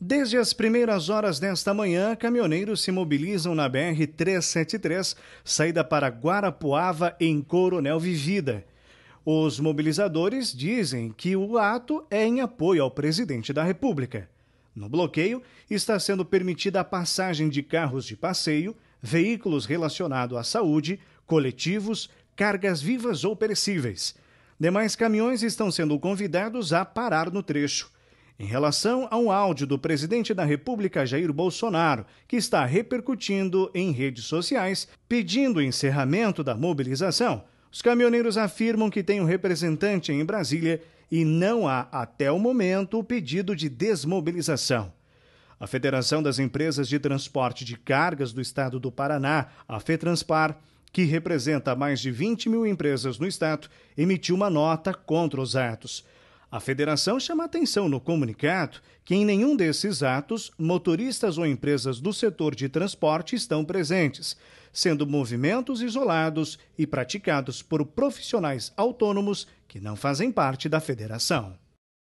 Desde as primeiras horas desta manhã, caminhoneiros se mobilizam na BR-373, saída para Guarapuava, em Coronel Vivida. Os mobilizadores dizem que o ato é em apoio ao presidente da República. No bloqueio, está sendo permitida a passagem de carros de passeio, veículos relacionados à saúde, coletivos, cargas vivas ou perecíveis. Demais caminhões estão sendo convidados a parar no trecho em relação a um áudio do presidente da República Jair Bolsonaro, que está repercutindo em redes sociais, pedindo o encerramento da mobilização, os caminhoneiros afirmam que tem um representante em Brasília e não há, até o momento, o pedido de desmobilização. A Federação das Empresas de Transporte de Cargas do Estado do Paraná, a FETranspar, que representa mais de 20 mil empresas no Estado, emitiu uma nota contra os atos. A federação chama atenção no comunicado que em nenhum desses atos motoristas ou empresas do setor de transporte estão presentes, sendo movimentos isolados e praticados por profissionais autônomos que não fazem parte da federação.